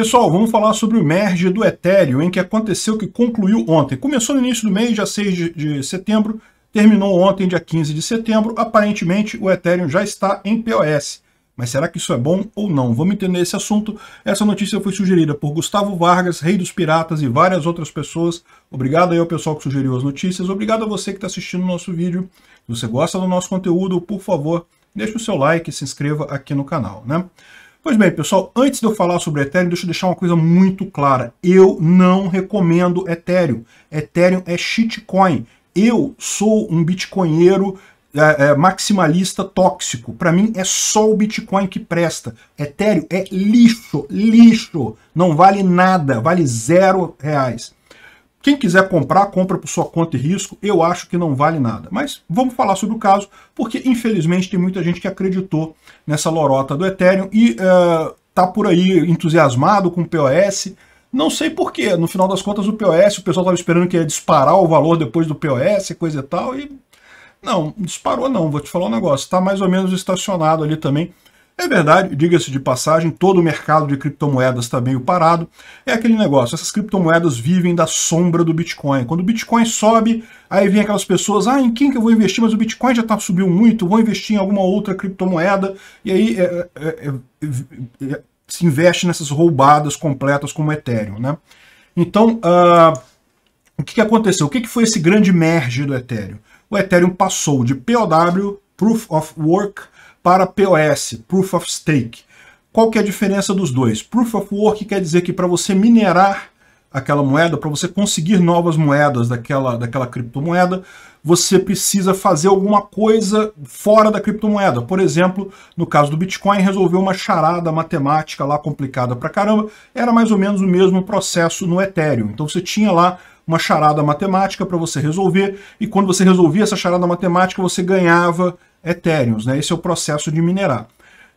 Pessoal, vamos falar sobre o merge do Ethereum, em que aconteceu que concluiu ontem. Começou no início do mês, dia 6 de, de setembro, terminou ontem, dia 15 de setembro. Aparentemente, o Ethereum já está em POS. Mas será que isso é bom ou não? Vamos entender esse assunto. Essa notícia foi sugerida por Gustavo Vargas, Rei dos Piratas e várias outras pessoas. Obrigado aí ao pessoal que sugeriu as notícias. Obrigado a você que está assistindo o nosso vídeo. Se você gosta do nosso conteúdo, por favor, deixe o seu like e se inscreva aqui no canal. Né? Pois bem, pessoal, antes de eu falar sobre Ethereum, deixa eu deixar uma coisa muito clara. Eu não recomendo Ethereum. Ethereum é shitcoin. Eu sou um bitcoinheiro é, é, maximalista tóxico. Para mim é só o Bitcoin que presta. Ethereum é lixo, lixo. Não vale nada, vale zero reais. Quem quiser comprar, compra por sua conta e risco, eu acho que não vale nada. Mas vamos falar sobre o caso, porque infelizmente tem muita gente que acreditou nessa lorota do Ethereum e uh, tá por aí entusiasmado com o POS. Não sei porquê, no final das contas o POS, o pessoal estava esperando que ia disparar o valor depois do POS, coisa e tal, e não, disparou não, vou te falar um negócio, está mais ou menos estacionado ali também, é verdade, diga-se de passagem, todo o mercado de criptomoedas está meio parado. É aquele negócio, essas criptomoedas vivem da sombra do Bitcoin. Quando o Bitcoin sobe, aí vem aquelas pessoas, ah, em quem que eu vou investir? Mas o Bitcoin já tá, subiu muito, vou investir em alguma outra criptomoeda. E aí é, é, é, é, é se investe nessas roubadas completas como o Ethereum, né? Então, uh, o que, que aconteceu? O que, que foi esse grande merge do Ethereum? O Ethereum passou de POW, Proof of Work, para POS, Proof of Stake. Qual que é a diferença dos dois? Proof of Work quer dizer que para você minerar aquela moeda, para você conseguir novas moedas daquela, daquela criptomoeda, você precisa fazer alguma coisa fora da criptomoeda. Por exemplo, no caso do Bitcoin, resolver uma charada matemática lá complicada pra caramba, era mais ou menos o mesmo processo no Ethereum. Então você tinha lá uma charada matemática para você resolver, e quando você resolvia essa charada matemática, você ganhava Ethereum, Né? Esse é o processo de minerar.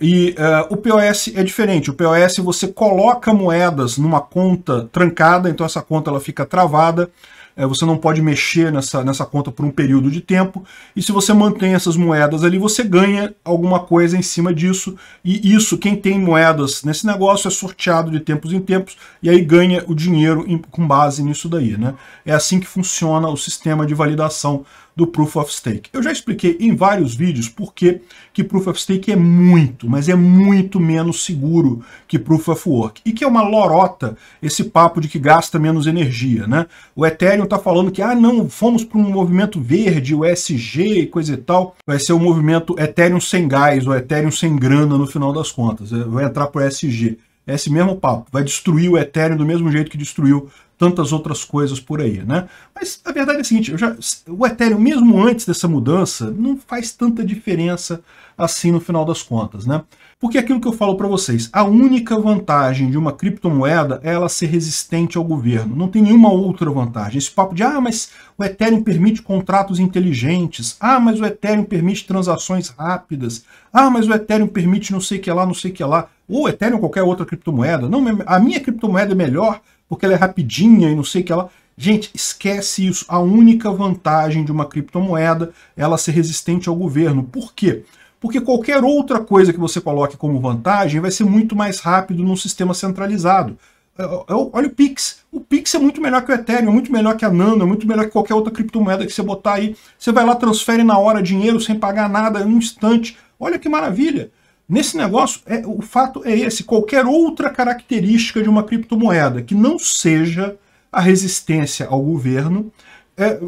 E uh, o POS é diferente. O POS você coloca moedas numa conta trancada, então essa conta ela fica travada. Eh, você não pode mexer nessa, nessa conta por um período de tempo. E se você mantém essas moedas ali, você ganha alguma coisa em cima disso. E isso, quem tem moedas nesse negócio é sorteado de tempos em tempos e aí ganha o dinheiro em, com base nisso daí. Né? É assim que funciona o sistema de validação do Proof of Stake. Eu já expliquei em vários vídeos por que Proof of Stake é muito, mas é muito menos seguro que Proof of Work. E que é uma lorota esse papo de que gasta menos energia, né? O Ethereum está falando que, ah, não, fomos para um movimento verde, o ESG e coisa e tal. Vai ser o um movimento Ethereum sem gás, ou Ethereum sem grana no final das contas. É, vai entrar para o ESG. É esse mesmo papo. Vai destruir o Ethereum do mesmo jeito que destruiu tantas outras coisas por aí, né? Mas a verdade é a seguinte, já, o Ethereum, mesmo antes dessa mudança, não faz tanta diferença assim no final das contas, né? Porque é aquilo que eu falo para vocês, a única vantagem de uma criptomoeda é ela ser resistente ao governo. Não tem nenhuma outra vantagem. Esse papo de, ah, mas o Ethereum permite contratos inteligentes. Ah, mas o Ethereum permite transações rápidas. Ah, mas o Ethereum permite não sei o que lá, não sei o que lá. Ou Ethereum ou qualquer outra criptomoeda. Não, a minha criptomoeda é melhor porque ela é rapidinha e não sei o que ela. Gente, esquece isso. A única vantagem de uma criptomoeda é ela ser resistente ao governo. Por quê? Porque qualquer outra coisa que você coloque como vantagem vai ser muito mais rápido num sistema centralizado. É, é, é, olha o Pix. O Pix é muito melhor que o Ethereum, é muito melhor que a Nano, é muito melhor que qualquer outra criptomoeda que você botar aí. Você vai lá, transfere na hora dinheiro sem pagar nada, em um instante. Olha que maravilha. Nesse negócio, é, o fato é esse: qualquer outra característica de uma criptomoeda que não seja a resistência ao governo é,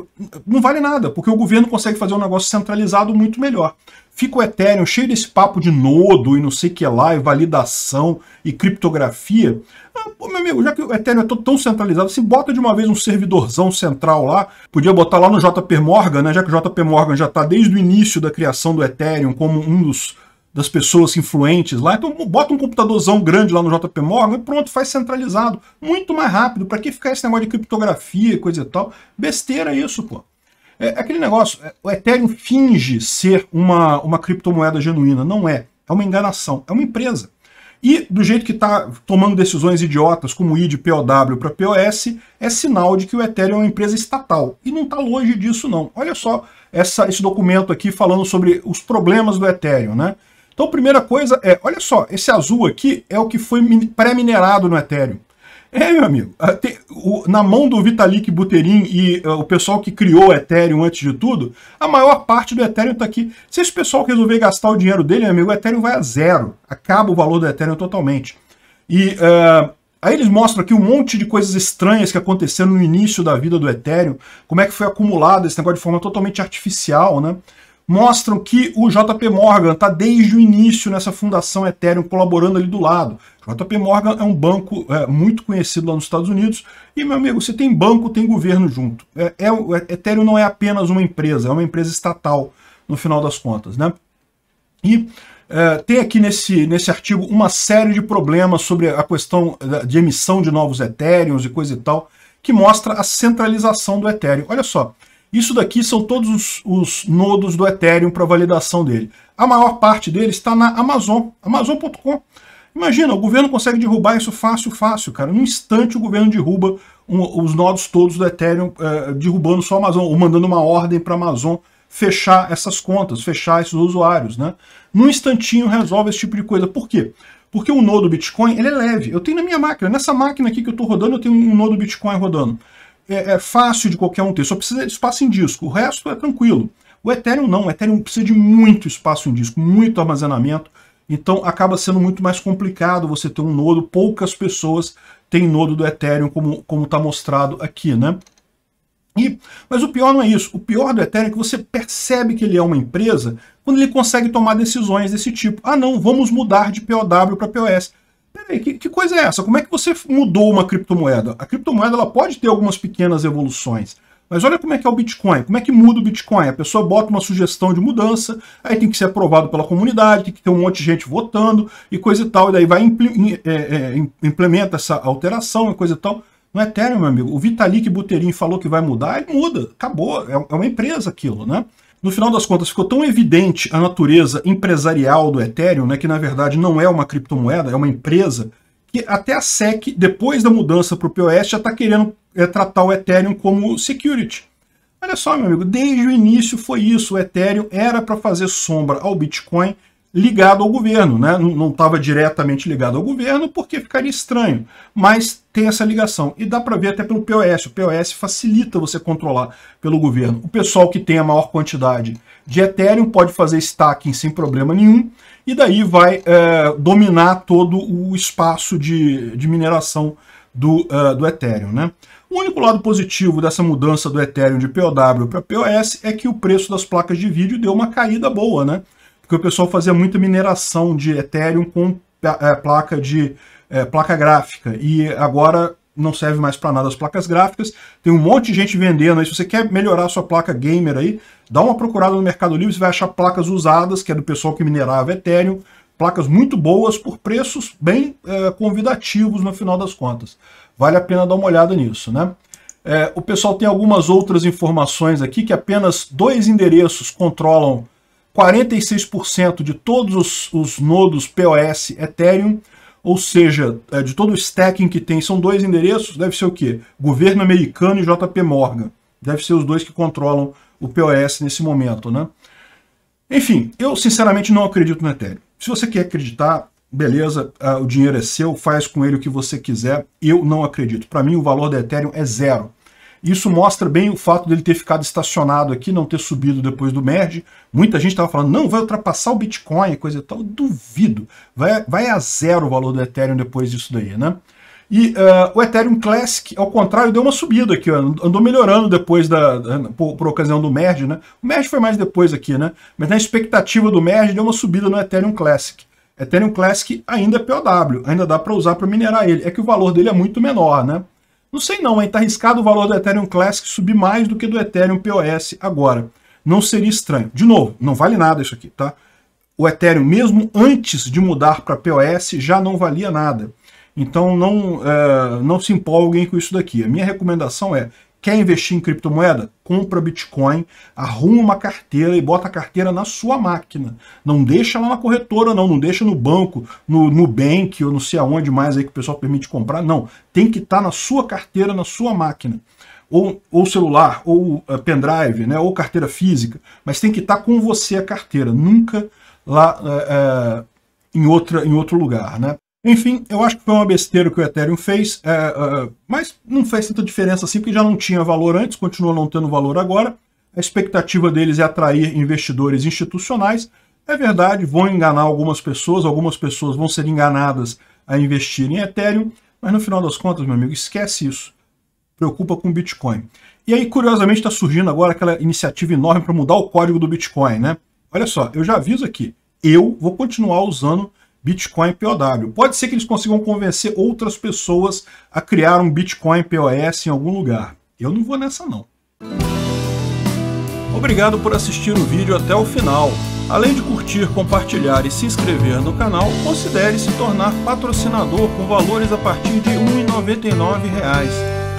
não vale nada, porque o governo consegue fazer um negócio centralizado muito melhor. Fica o Ethereum cheio desse papo de nodo e não sei o que lá, e validação e criptografia. Ah, pô, meu amigo, já que o Ethereum é tão centralizado, se bota de uma vez um servidorzão central lá, podia botar lá no JP Morgan, né, já que o JP Morgan já está desde o início da criação do Ethereum como um dos das pessoas influentes lá. Então bota um computadorzão grande lá no JP Morgan e pronto, faz centralizado. Muito mais rápido. Para que ficar esse negócio de criptografia, coisa e tal? Besteira isso, pô. É, é aquele negócio, é, o Ethereum finge ser uma, uma criptomoeda genuína. Não é. É uma enganação. É uma empresa. E do jeito que está tomando decisões idiotas, como ir de POW para POS, é sinal de que o Ethereum é uma empresa estatal. E não está longe disso, não. Olha só essa, esse documento aqui falando sobre os problemas do Ethereum, né? Então, a primeira coisa é, olha só, esse azul aqui é o que foi pré-minerado no Ethereum. É, meu amigo, ah, tem, o, na mão do Vitalik Buterin e uh, o pessoal que criou o Ethereum antes de tudo, a maior parte do Ethereum está aqui. Se esse pessoal resolver gastar o dinheiro dele, meu amigo, o Ethereum vai a zero. Acaba o valor do Ethereum totalmente. E uh, Aí eles mostram aqui um monte de coisas estranhas que aconteceram no início da vida do Ethereum, como é que foi acumulado esse negócio de forma totalmente artificial, né? mostram que o JP Morgan está desde o início nessa fundação Ethereum colaborando ali do lado. JP Morgan é um banco é, muito conhecido lá nos Estados Unidos. E, meu amigo, você tem banco, tem governo junto. É, é, é, Ethereum não é apenas uma empresa, é uma empresa estatal, no final das contas. Né? E é, tem aqui nesse, nesse artigo uma série de problemas sobre a questão de emissão de novos Ethereums e coisa e tal, que mostra a centralização do Ethereum. Olha só, isso daqui são todos os, os nodos do Ethereum para validação dele. A maior parte dele está na Amazon, amazon.com. Imagina, o governo consegue derrubar isso fácil, fácil, cara. Num instante o governo derruba um, os nodos todos do Ethereum, eh, derrubando só a Amazon, ou mandando uma ordem para a Amazon fechar essas contas, fechar esses usuários, né? Num instantinho resolve esse tipo de coisa. Por quê? Porque o nodo Bitcoin, ele é leve. Eu tenho na minha máquina, nessa máquina aqui que eu estou rodando, eu tenho um nodo Bitcoin rodando é, é fácil de qualquer um ter, só precisa de espaço em disco, o resto é tranquilo. O Ethereum não, o Ethereum precisa de muito espaço em disco, muito armazenamento, então acaba sendo muito mais complicado você ter um nodo, poucas pessoas têm nodo do Ethereum como está mostrado aqui, né? E, mas o pior não é isso, o pior do Ethereum é que você percebe que ele é uma empresa quando ele consegue tomar decisões desse tipo. Ah não, vamos mudar de POW para POS. Peraí, que, que coisa é essa? Como é que você mudou uma criptomoeda? A criptomoeda ela pode ter algumas pequenas evoluções, mas olha como é que é o Bitcoin. Como é que muda o Bitcoin? A pessoa bota uma sugestão de mudança, aí tem que ser aprovado pela comunidade, tem que ter um monte de gente votando e coisa e tal. E daí vai é, é, implementa essa alteração e coisa e tal. é Ethereum, meu amigo, o Vitalik Buterin falou que vai mudar, ele muda, acabou. É, é uma empresa aquilo, né? No final das contas, ficou tão evidente a natureza empresarial do Ethereum, né, que na verdade não é uma criptomoeda, é uma empresa, que até a SEC, depois da mudança para o POS, já está querendo é, tratar o Ethereum como security. Olha só, meu amigo, desde o início foi isso. O Ethereum era para fazer sombra ao Bitcoin ligado ao governo, né? não estava diretamente ligado ao governo, porque ficaria estranho, mas tem essa ligação. E dá para ver até pelo POS, o POS facilita você controlar pelo governo. O pessoal que tem a maior quantidade de Ethereum pode fazer stacking sem problema nenhum, e daí vai é, dominar todo o espaço de, de mineração do, uh, do Ethereum. Né? O único lado positivo dessa mudança do Ethereum de POW para POS é que o preço das placas de vídeo deu uma caída boa, né? porque o pessoal fazia muita mineração de Ethereum com é, placa de é, placa gráfica e agora não serve mais para nada as placas gráficas. Tem um monte de gente vendendo aí. Se você quer melhorar a sua placa gamer aí, dá uma procurada no Mercado Livre, você vai achar placas usadas, que é do pessoal que minerava Ethereum, placas muito boas por preços bem é, convidativos no final das contas. Vale a pena dar uma olhada nisso, né? É, o pessoal tem algumas outras informações aqui que apenas dois endereços controlam 46% de todos os, os, nodos POS Ethereum, ou seja, é, de todo o stacking que tem, são dois endereços, deve ser o quê? Governo americano e JP Morgan. Deve ser os dois que controlam o POS nesse momento, né? Enfim, eu sinceramente não acredito no Ethereum. Se você quer acreditar, beleza, o dinheiro é seu, faz com ele o que você quiser. Eu não acredito. Para mim, o valor do Ethereum é zero. Isso mostra bem o fato dele ter ficado estacionado aqui, não ter subido depois do merge. Muita gente estava falando, não, vai ultrapassar o Bitcoin, coisa e tal. Duvido. Vai, vai a zero o valor do Ethereum depois disso daí, né? E uh, o Ethereum Classic, ao contrário, deu uma subida aqui, ó, andou melhorando depois da, da por, por, ocasião do merge, né? O merge foi mais depois aqui, né? Mas na expectativa do merge deu uma subida no Ethereum Classic. Ethereum Classic ainda é POW, ainda dá para usar para minerar ele. É que o valor dele é muito menor, né? Não sei não, hein? Tá arriscado o valor do Ethereum Classic subir mais do que do Ethereum POS agora. Não seria estranho. De novo, não vale nada isso aqui, tá? O Ethereum, mesmo antes de mudar para POS, já não valia nada. Então não, é, não se empolguem com isso daqui. A minha recomendação é Quer investir em criptomoeda? Compra Bitcoin, arruma uma carteira e bota a carteira na sua máquina. Não deixa lá na corretora, não. Não deixa no banco, no Nubank ou não sei aonde mais aí que o pessoal permite comprar. Não. Tem que estar tá na sua carteira, na sua máquina. Ou, ou celular, ou uh, pendrive, né? ou carteira física. Mas tem que estar tá com você a carteira. Nunca lá uh, uh, em, outra, em outro lugar, né? Enfim, eu acho que foi uma besteira que o Ethereum fez, é, é mas não faz tanta diferença assim, porque já não tinha valor antes, continua não tendo valor agora. A expectativa deles é atrair investidores institucionais. É verdade, vão enganar algumas pessoas, algumas pessoas vão ser enganadas a investir em Ethereum, mas no final das contas, meu amigo, esquece isso. Preocupa com Bitcoin. E aí, curiosamente, está surgindo agora aquela iniciativa enorme para mudar o código do Bitcoin, né? Olha só, eu já aviso aqui, eu vou continuar usando Bitcoin POW. Pode ser que eles consigam convencer outras pessoas a criar um Bitcoin POS em algum lugar. Eu não vou nessa não. Obrigado por assistir o vídeo até o final. Além de curtir, compartilhar e se inscrever no canal, considere se tornar patrocinador com valores a partir de R$ 1,99